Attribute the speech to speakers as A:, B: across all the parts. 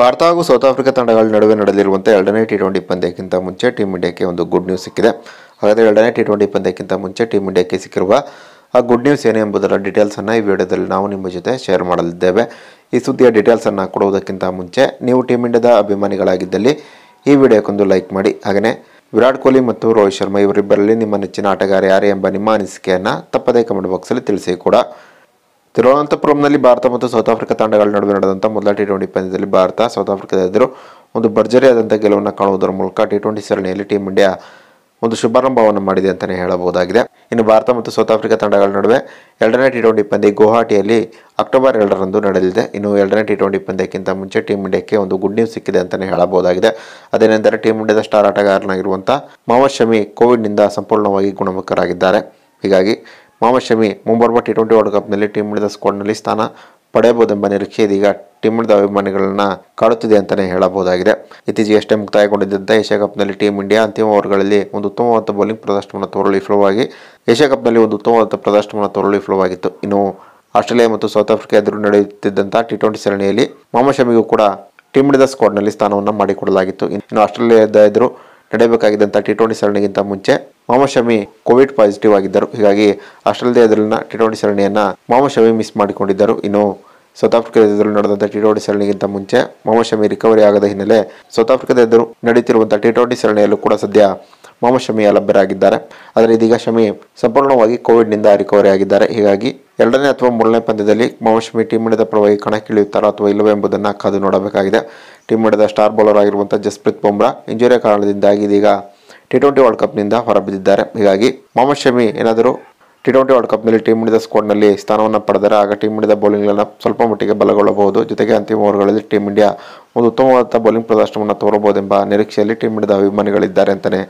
A: ಭಾರತ ಹಾಗೂ south Africa ತಂಡಗಳ ನಡುವೆ ನಡೆದಿರುವಂತೆ ಎರಡನೇ ಟಿ ಟ್ವೆಂಟಿ ಪಂದ್ಯಕ್ಕಿಂತ ಮುಂಚೆ ಟೀಮ್ ಇಂಡಿಯಾಕ್ಕೆ ಒಂದು ಗುಡ್ ನ್ಯೂಸ್ ಸಿಕ್ಕಿದೆ ಹಾಗಾದರೆ ಎರಡನೇ ಟಿ ಟ್ವೆಂಟಿ ಪಂದ್ಯಕ್ಕಿಂತ ಮುಂಚೆ ಟೀಮ್ ಇಂಡಿಯಾಕ್ಕೆ ಸಿಕ್ಕಿರುವ ಆ ಗುಡ್ ನ್ಯೂಸ್ ಏನು ಎಂಬುದರ ಡೀಟೇಲ್ಸನ್ನು ಈ ವಿಡಿಯೋದಲ್ಲಿ ನಾವು ನಿಮ್ಮ ಜೊತೆ ಶೇರ್ ಮಾಡಲಿದ್ದೇವೆ ಈ ಸುದ್ದಿಯ ಡೀಟೇಲ್ಸನ್ನು ಕೊಡುವುದಕ್ಕಿಂತ ಮುಂಚೆ ನೀವು ಟೀಮ್ ಇಂಡಿಯಾದ ಅಭಿಮಾನಿಗಳಾಗಿದ್ದಲ್ಲಿ ಈ ವಿಡಿಯೋಕ್ಕೊಂದು ಲೈಕ್ ಮಾಡಿ ಹಾಗೆಯೇ ವಿರಾಟ್ ಕೊಹ್ಲಿ ಮತ್ತು ರೋಹಿತ್ ಶರ್ಮಾ ಇವರಿಬ್ಬರಲ್ಲಿ ನಿಮ್ಮ ನೆಚ್ಚಿನ ಆಟಗಾರ ಯಾರೇ ಎಂಬ ನಿಮ್ಮ ಅನಿಸಿಕೆಯನ್ನು ತಪ್ಪದೇ ಕಮೆಂಟ್ ಬಾಕ್ಸಲ್ಲಿ ತಿಳಿಸಿ ಕೂಡ ತಿರುವನಂತಪುರಂನಲ್ಲಿ ಭಾರತ ಮತ್ತು ಸೌತ್ ಆಫ್ರಿಕಾ ತಂಡಗಳ ನಡುವೆ ನಡೆದಂಥ ಮೊದಲ ಟಿ ಟ್ವೆಂಟಿ ಪಂದ್ಯದಲ್ಲಿ ಭಾರತ ಸೌತ್ ಆಫ್ರಿಕಾದ ಎದುರು ಒಂದು ಭರ್ಜರಿಯಾದಂಥ ಗೆಲುವನ್ನು ಕಾಣುವುದರ ಮೂಲಕ ಟಿ ಟ್ವೆಂಟಿ ಸರಣಿಯಲ್ಲಿ ಟೀಮ್ ಇಂಡಿಯಾ ಒಂದು ಶುಭಾರಂಭವನ್ನು ಮಾಡಿದೆ ಅಂತಲೇ ಹೇಳಬಹುದಾಗಿದೆ ಇನ್ನು ಭಾರತ ಮತ್ತು ಸೌತ್ ಆಫ್ರಿಕಾ ತಂಡಗಳ ನಡುವೆ ಎರಡನೇ ಟಿ ಟ್ವೆಂಟಿ ಪಂದ್ಯ ಗುವಾಹಟಿಯಲ್ಲಿ ಅಕ್ಟೋಬರ್ ಎರಡರಂದು ನಡೆದಿದೆ ಇನ್ನು ಎರಡನೇ ಟಿ ಟ್ವೆಂಟಿ ಪಂದ್ಯಕ್ಕಿಂತ ಮುಂಚೆ ಟೀಮ್ ಇಂಡಿಯಾಕ್ಕೆ ಒಂದು ಗುಡ್ ನ್ಯೂಸ್ ಸಿಕ್ಕಿದೆ ಅಂತಲೇ ಹೇಳಬಹುದಾಗಿದೆ ಅದೇನೆಂದರೆ ಟೀಮ್ ಇಂಡಿಯಾದ ಸ್ಟಾರ್ ಆಟಗಾರನಾಗಿರುವಂಥ ಮೊಹಮ್ಮದ್ ಶಮಿ ಕೋವಿಡ್ನಿಂದ ಸಂಪೂರ್ಣವಾಗಿ ಗುಣಮುಖರಾಗಿದ್ದಾರೆ ಹೀಗಾಗಿ ಮೊಹಮ್ಮದ್ ಶಮಿ ಮುಂಬರುವ ಟಿ ಟ್ವೆಂಟಿ ವರ್ಲ್ಡ್ ಕಪ್ನಲ್ಲಿ ಟೀಮ್ ಇಂಡಿಯಾದ ಸ್ಕ್ವಾಡ್ನಲ್ಲಿ ಸ್ಥಾನ ಪಡೆಯಬಹುದೆಂಬ ನಿರೀಕ್ಷೆ ಇದೀಗ ಟೀಮ್ ಇಂಡಿಯಾದ ಅಭಿಮಾನಿಗಳನ್ನ ಕಾಡುತ್ತಿದೆ ಅಂತಲೇ ಹೇಳಬಹುದಾಗಿದೆ ಇತ್ತೀಚೆಗಷ್ಟೇ ಮುಕ್ತಾಯಗೊಂಡಿದ್ದಂತ ಏಷ್ಯಾ ಕಪ್ನಲ್ಲಿ ಟೀಮ್ ಇಂಡಿಯಾ ಅಂತಿಮ ಓವರ್ಗಳಲ್ಲಿ ಒಂದು ಉತ್ತಮವಾದ ಬೌಲಿಂಗ್ ಪ್ರದರ್ಶನವನ್ನು ತೋರಲು ವಿಫಲವಾಗಿ ಏಷ್ಯಾ ಕಪ್ನಲ್ಲಿ ಒಂದು ಉತ್ತಮವಾದ ಪ್ರದರ್ಶನವನ್ನು ತೋರಲು ವಿಫಲವಾಗಿತ್ತು ಇನ್ನು ಆಸ್ಟ್ರೇಲಿಯಾ ಮತ್ತು ಸೌತ್ ಆಫ್ರಿಕಾ ಎದುರು ನಡೆಯುತ್ತಿದ್ದಂಥ ಟಿ ಟ್ವೆಂಟಿ ಸರಣಿಯಲ್ಲಿ ಮೊಹಮ್ಮದ್ ಶಮಿಗೂ ಕೂಡ ಟೀಮ್ ಇಂಡಿಯಾದ ಸ್ಕ್ವಾಡ್ನಲ್ಲಿ ಸ್ಥಾನವನ್ನು ಮಾಡಿಕೊಡಲಾಗಿತ್ತು ಇನ್ನು ಆಸ್ಟ್ರೇಲಿಯಾದ ಎದುರು ನಡೆಯಬೇಕಾಗಿದ್ದಂಥ ಟಿ ಟ್ವೆಂಟಿ ಸರಣಿಗಿಂತ ಮುಂಚೆ ಮಾಮ ಶಮಿ ಕೋವಿಡ್ ಪಾಸಿಟಿವ್ ಆಗಿದ್ದರು ಹೀಗಾಗಿ ಆಸ್ಟ್ರೇಲಿಯಾ ಎದುರಿನ ಟಿ ಟ್ವೆಂಟಿ ಸರಣಿಯನ್ನು ಮಾಮ ಶಮಿ ಮಿಸ್ ಮಾಡಿಕೊಂಡಿದ್ದರು ಇನ್ನು ಸೌತ್ ಆಫ್ರಿಕಾದ ಎದುರು ನಡೆದಂಥ ಟಿ ಟ್ವೆಂಟಿ ಸರಣಿಗಿಂತ ಮುಂಚೆ ಮಾಮ ಶಮಿ ರಿಕವರಿ ಆಗದ ಹಿನ್ನೆಲೆ ಸೌತ್ ಆಫ್ರಿಕಾದ ಎದುರು ನಡೆಯುತ್ತಿರುವಂಥ ಟಿ ಟ್ವೆಂಟಿ ಸರಣಿಯಲ್ಲೂ ಕೂಡ ಸದ್ಯ ಮಾಮ ಶಮಿ ಅಲಭ್ಯರಾಗಿದ್ದಾರೆ ಆದರೆ ಇದೀಗ ಶಮಿ ಸಂಪೂರ್ಣವಾಗಿ ಕೋವಿಡ್ನಿಂದ ರಿಕವರಿ ಆಗಿದ್ದಾರೆ ಹೀಗಾಗಿ ಎರಡನೇ ಅಥವಾ ಮೂರನೇ ಪಂದ್ಯದಲ್ಲಿ ಮಾಮ ಶಮಿ ಟೀಮ್ ಇಂಡಿಯಾದ ಪರವಾಗಿ ಕಣಕ್ಕಿಳಿಯುತ್ತಾರೋ ಅಥವಾ ಇಲ್ಲವೋ ಎಂಬುದನ್ನು ಕಾದು ನೋಡಬೇಕಾಗಿದೆ ಟೀಮ್ ಇಂಡಿಯಾದ ಸ್ಟಾರ್ ಬೌಲರ್ ಆಗಿರುವಂಥ ಜಸ್ಪ್ರೀತ್ ಬುಮ್ರಾ ಇಂಜುರಿಯ ಕಾರಣದಿಂದಾಗಿ ಇದೀಗ ಟಿ ಟ್ವೆಂಟಿ ವರ್ಲ್ಡ್ ಕಪ್ನಿಂದ ಹೊರಬಿದ್ದಿದ್ದಾರೆ ಹೀಗಾಗಿ ಮೊಹಮ್ಮದ್ ಶಮಿ ಏನಾದರೂ ಟಿ ಟ್ವೆಂಟಿ ವರ್ಲ್ಡ್ ಕಪ್ನಲ್ಲಿ ಟೀಮ್ ಇಂಡಿಯಾದ ಸ್ಕೋರ್ನಲ್ಲಿ ಸ್ಥಾನವನ್ನು ಪಡೆದರೆ ಆಗ ಟೀಮ್ ಇಂಡಿಯಾದ ಬೌಲಿಂಗ್ಗಳನ್ನು ಸ್ವಲ್ಪ ಮಟ್ಟಿಗೆ ಬಲಗೊಳ್ಳಬಹುದು ಜೊತೆಗೆ ಅಂತಿಮ ಓವರ್ಗಳಲ್ಲಿ ಟೀಮ್ ಇಂಡಿಯಾ ಒಂದು ಉತ್ತಮವಾದ ಬೌಲಿಂಗ್ ಪ್ರದರ್ಶನವನ್ನು ತೋರಬಹುದೆಂಬ ನಿರೀಕ್ಷೆಯಲ್ಲಿ ಟೀಮ್ ಇಂಡಿಯಾದ ಅಭಿಮಾನಿಗಳಿದ್ದಾರೆ ಅಂತಲೇ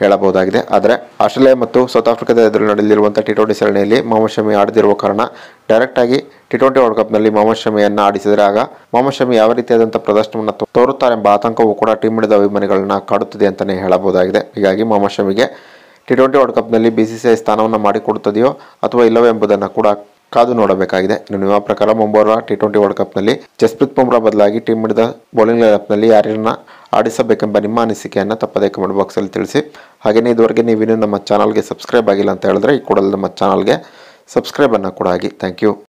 A: ಹೇಳಬಹುದಾಗಿದೆ ಆದರೆ ಆಸ್ಟ್ರೇಲಿಯಾ ಮತ್ತು ಸೌತ್ ಆಫ್ರಿಕಾದ ಎದುರು ನಡೆಯಲಿರುವಂಥ ಟಿ ಟ್ವೆಂಟಿ ಸರಣಿಯಲ್ಲಿ ಮೊಹಮ್ಮದ್ ಶಮಿ ಆಡದಿರುವ ಕಾರಣ ಡೈರೆಕ್ಟ್ ಆಗಿ ಟಿ ಟ್ವೆಂಟಿ ವರ್ಲ್ಡ್ ಕಪ್ನಲ್ಲಿ ಮೊಹಮ್ಮದ್ ಶಮಿಯನ್ನು ಆಡಿಸಿದರೆ ಆಗ ಮೊಹಮ್ಮದ್ ಶಮಿ ಯಾವ ರೀತಿಯಾದಂಥ ಪ್ರದರ್ಶನವನ್ನು ತೋರುತ್ತಾರೆ ಎಂಬ ಆತಂಕವೂ ಕೂಡ ಟೀಮ್ ಇಂಡಿಯಾದ ಅಭಿಮಾನಿಗಳನ್ನು ಕಾಡುತ್ತದೆ ಅಂತಲೇ ಹೇಳಬಹುದಾಗಿದೆ ಹೀಗಾಗಿ ಮೊಹಮ್ಮದ್ ಶಮಿಗೆ ಟಿ ಟ್ವೆಂಟಿ ವರ್ಲ್ಡ್ ಕಪ್ನಲ್ಲಿ ಬಿ ಸಿ ಸಿ ಐ ಸ್ಥಾನವನ್ನು ಮಾಡಿಕೊಡುತ್ತದೆಯೋ ಅಥವಾ ಇಲ್ಲವೋ ಎಂಬುದನ್ನು ಕೂಡ ಕಾದು ನೋಡಬೇಕಾಗಿದೆ ಇನ್ನು ನಿಮ್ಮ ಪ್ರಕಾರ ಮುಂಬರುವ ಟಿ ಟ್ವೆಂಟಿ ವರ್ಲ್ಡ್ ಕಪ್ನಲ್ಲಿ ಜಸ್ಪ್ರೀತ್ ಬುಮ್ರಾ ಬದಲಾಗಿ ಟೀಮ್ ಹಿಡಿದ ಬೌಲಿಂಗ್ ಲೈಪ್ನಲ್ಲಿ ಯಾರನ್ನ ಆಡಿಸಬೇಕೆಂಬ ನಿಮ್ಮ ಅನಿಸಿಕೆಯನ್ನು ತಪ್ಪದೇ ಕಮೆಂಟ್ ಬಾಕ್ಸಲ್ಲಿ ತಿಳಿಸಿ ಹಾಗೆಯೇ ಇದುವರೆಗೆ ನೀವಿನ್ನೂ ನಮ್ಮ ಚಾನಲ್ಗೆ ಸಬ್ಸ್ಕ್ರೈಬ್ ಆಗಿಲ್ಲ ಅಂತ ಹೇಳಿದ್ರೆ ಈ ಕೂಡಲೇ ನಮ್ಮ ಚಾನಲ್ಗೆ ಸಬ್ಸ್ಕ್ರೈಬನ್ನು ಕೂಡ ಆಗಿ ಥ್ಯಾಂಕ್ ಯು